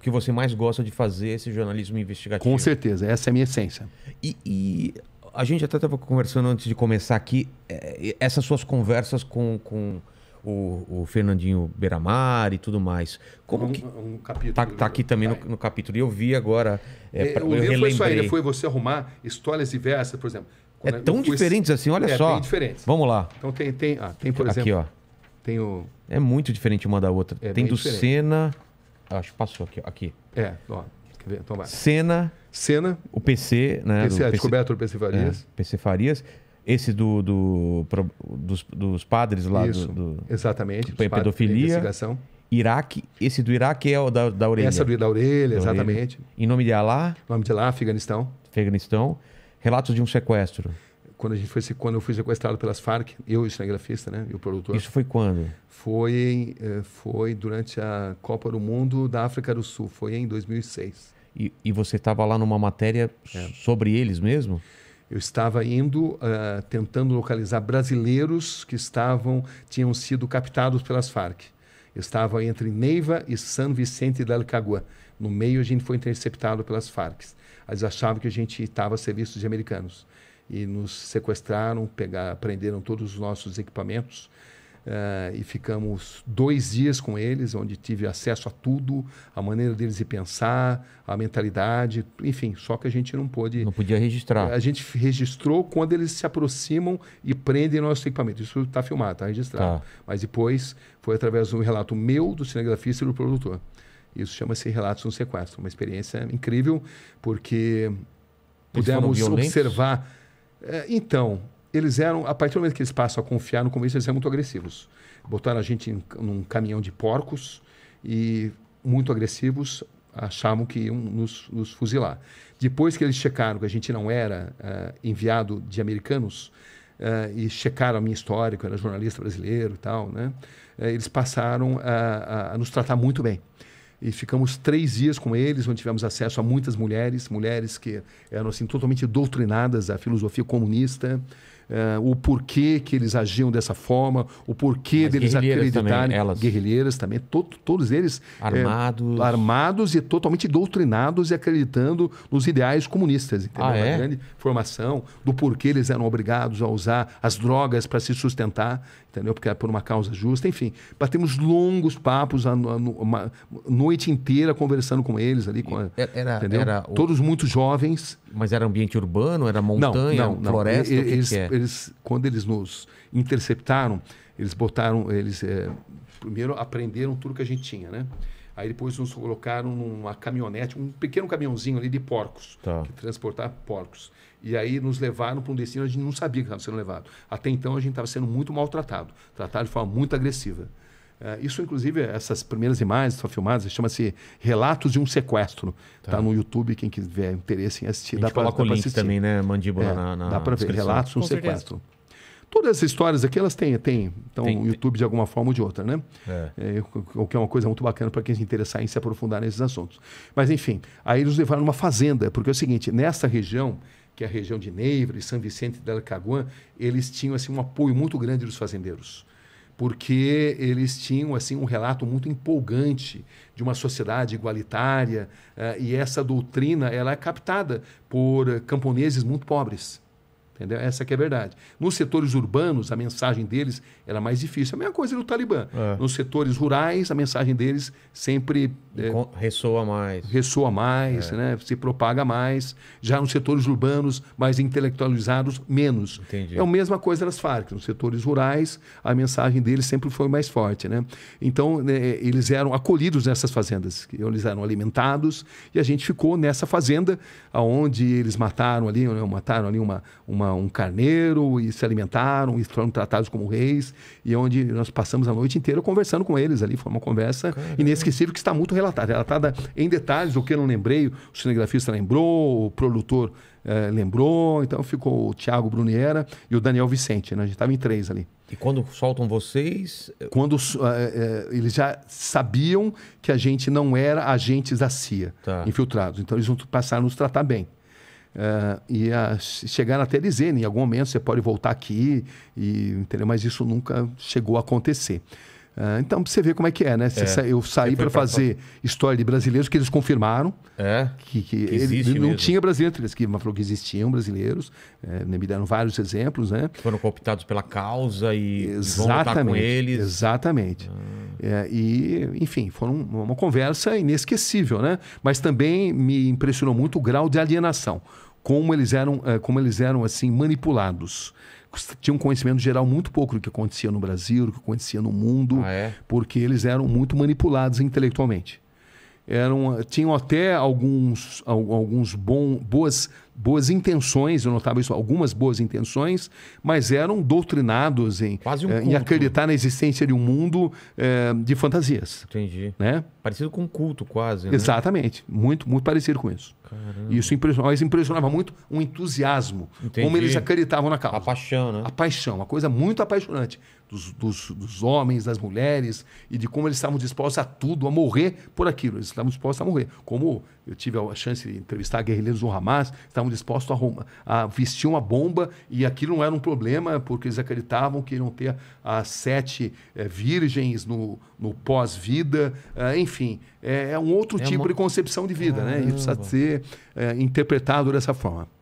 o que você mais gosta de fazer, é esse jornalismo investigativo. Com certeza, essa é a minha essência. E, e a gente até estava conversando antes de começar aqui, eh, essas suas conversas com, com o, o Fernandinho Beiramar e tudo mais. Como um, que... um capítulo. Está tá aqui também no, no, capítulo. E eu vi agora. É, é, pra, o eu foi isso aí, foi você arrumar histórias diversas, por exemplo. É tão diferentes assim, olha é, só. Bem diferente. Vamos lá. Então tem, tem, ah, tem por exemplo. Aqui, ó. Tem o... É muito diferente uma da outra. É tem do diferente. Senna. Acho que passou aqui. Aqui. É, ó. Quer ver? Então vai. Cena. Cena. O PC, né? PC, do, é, descoberto do PC Farias. É, PC Farias. Esse do, do pro, dos, dos, padres lá Isso, do, do, Exatamente. Do pedofilia. Investigação. Iraque. Esse do Iraque é o da, da orelha. Essa do, da orelha, da exatamente. Orelha. Em nome de Alá. Em nome de Alá, Afeganistão. Afeganistão. Relatos de um sequestro quando a gente foi quando eu fui sequestrado pelas Farc, eu e cinegrafista, né, e o produtor. Isso foi quando? Foi eh, foi durante a Copa do Mundo da África do Sul, foi em 2006. E, e você estava lá numa matéria é. sobre eles mesmo? Eu estava indo uh, tentando localizar brasileiros que estavam tinham sido captados pelas Farc. Eu estava entre Neiva e San Vicente del Caguã. No meio a gente foi interceptado pelas Farc. Eles achavam que a gente estava a serviço de americanos e nos sequestraram, pegar, prenderam todos os nossos equipamentos. Uh, e ficamos dois dias com eles, onde tive acesso a tudo, a maneira deles de pensar, a mentalidade, enfim, só que a gente não pôde. Não podia registrar. A gente registrou quando eles se aproximam e prendem nosso equipamento. Isso está filmado, está registrado. Tá. Mas depois foi através de um relato meu, do cinegrafista e do produtor. Isso chama-se Relatos no Sequestro. Uma experiência incrível, porque pudemos observar é, então, eles eram, a partir do momento que eles passam a confiar no começo, eles eram muito agressivos. Botaram a gente em, num caminhão de porcos e muito agressivos, achavam que iam nos, nos fuzilar. Depois que eles checaram que a gente não era uh, enviado de americanos, uh, e checaram a minha história, que eu era jornalista brasileiro e tal, né? Uh, eles passaram a, a, a nos tratar muito bem e ficamos três dias com eles, onde tivemos acesso a muitas mulheres, mulheres que eram assim totalmente doutrinadas à filosofia comunista, uh, o porquê que eles agiam dessa forma, o porquê Mas deles acreditarem. Também, elas... Guerrilheiras também, to todos eles eh, armados, é, armados e totalmente doutrinados e acreditando nos ideais comunistas. Entendeu? Ah, Uma é? grande formação do porquê eles eram obrigados a usar as drogas para se sustentar entendeu? Porque é por uma causa justa, enfim. Batemos longos papos a, a, uma noite inteira conversando com eles ali. Com a, era, entendeu? Era o... Todos muito jovens. Mas era ambiente urbano, era montanha, não, não, não. floresta? Eles, que que é? eles, quando eles nos interceptaram, eles botaram, eles é, primeiro aprenderam tudo que a gente tinha, né? Aí depois nos colocaram numa caminhonete, um pequeno caminhãozinho ali de porcos, tá. que transportava porcos. E aí nos levaram para um destino que a gente não sabia que estava sendo levado. Até então a gente estava sendo muito maltratado, tratado de forma muito agressiva. Uh, isso, inclusive, essas primeiras imagens foram filmadas, chama-se Relatos de um Sequestro. Está tá. no YouTube, quem tiver interesse em assistir. A gente dá para colocar o link assistir. também, né? Mandíbula é, na, na Dá para ver, Relatos de um Sequestro. Certeza. Todas essas histórias aqui, elas têm, têm então, tem, YouTube de alguma forma ou de outra, né? É. É, o que é uma coisa muito bacana para quem se interessar em se aprofundar nesses assuntos. Mas, enfim, aí eles levaram uma fazenda, porque é o seguinte, nessa região, que é a região de Neiva e São Vicente de Arcaguan, eles tinham, assim, um apoio muito grande dos fazendeiros porque eles tinham assim um relato muito empolgante de uma sociedade igualitária uh, e essa doutrina ela é captada por eh, camponeses muito pobres Entendeu? Essa que é a verdade. Nos setores urbanos, a mensagem deles era é mais difícil. A mesma coisa do Talibã. É. Nos setores rurais, a mensagem deles sempre... É, ressoa mais. Ressoa mais, é. né? se propaga mais. Já nos setores urbanos, mais intelectualizados, menos. Entendi. É a mesma coisa das Farc. Nos setores rurais, a mensagem deles sempre foi mais forte. Né? Então, né, eles eram acolhidos nessas fazendas. Eles eram alimentados e a gente ficou nessa fazenda onde eles mataram ali, né, mataram ali uma, uma um carneiro e se alimentaram e foram tratados como reis. E é onde nós passamos a noite inteira conversando com eles ali. Foi uma conversa Caramba. inesquecível que está muito relatada. Relatada em detalhes, o que eu não lembrei, o cinegrafista lembrou, o produtor eh, lembrou. Então ficou o Tiago Bruniera e o Daniel Vicente. Né? A gente estava em três ali. E quando soltam vocês? Eh, quando uh, uh, eles já sabiam que a gente não era agentes da CIA, tá. infiltrados. Então eles vão passar a nos tratar bem. Uh, e a, chegaram até né, dizer, em algum momento você pode voltar aqui, e, entendeu? mas isso nunca chegou a acontecer. Uh, então, você ver como é que é, né? É. Sa eu saí para fazer pra... história de brasileiros que eles confirmaram. É. Que, que, que ele, não tinha brasileiros, que que falou que existiam brasileiros. É, né, me deram vários exemplos, né? Foram cooptados pela causa e exatamente, vão com eles. Exatamente. Hum. É, e, enfim, foi uma conversa inesquecível, né? Mas também me impressionou muito o grau de alienação, como eles eram, é, como eles eram assim manipulados tinham um conhecimento geral muito pouco do que acontecia no Brasil, do que acontecia no mundo, ah, é? porque eles eram muito manipulados intelectualmente eram, tinham até alguns, alguns bom, boas, boas intenções, eu notava isso, algumas boas intenções, mas eram doutrinados em, um é, em né? acreditar na existência de um mundo é, de fantasias. Entendi. Né? Parecido com um culto, quase. Né? Exatamente. Muito, muito parecido com isso. Caramba. Isso impressionava, mas impressionava muito o entusiasmo, Entendi. como eles acreditavam na causa. A paixão, né? A paixão, uma coisa muito apaixonante dos, dos, dos, homens, das mulheres, e de como eles estavam dispostos a tudo, a morrer por aquilo. Eles estavam dispostos a morrer. Como eu tive a chance de entrevistar guerrilheiros do Hamas, estavam dispostos a, a vestir uma bomba, e aquilo não era um problema, porque eles acreditavam que iriam ter as sete é, virgens no, no pós-vida. É, enfim, é, é, um outro é tipo uma... de concepção de vida, né? E precisa ser eh, interpretado dessa forma.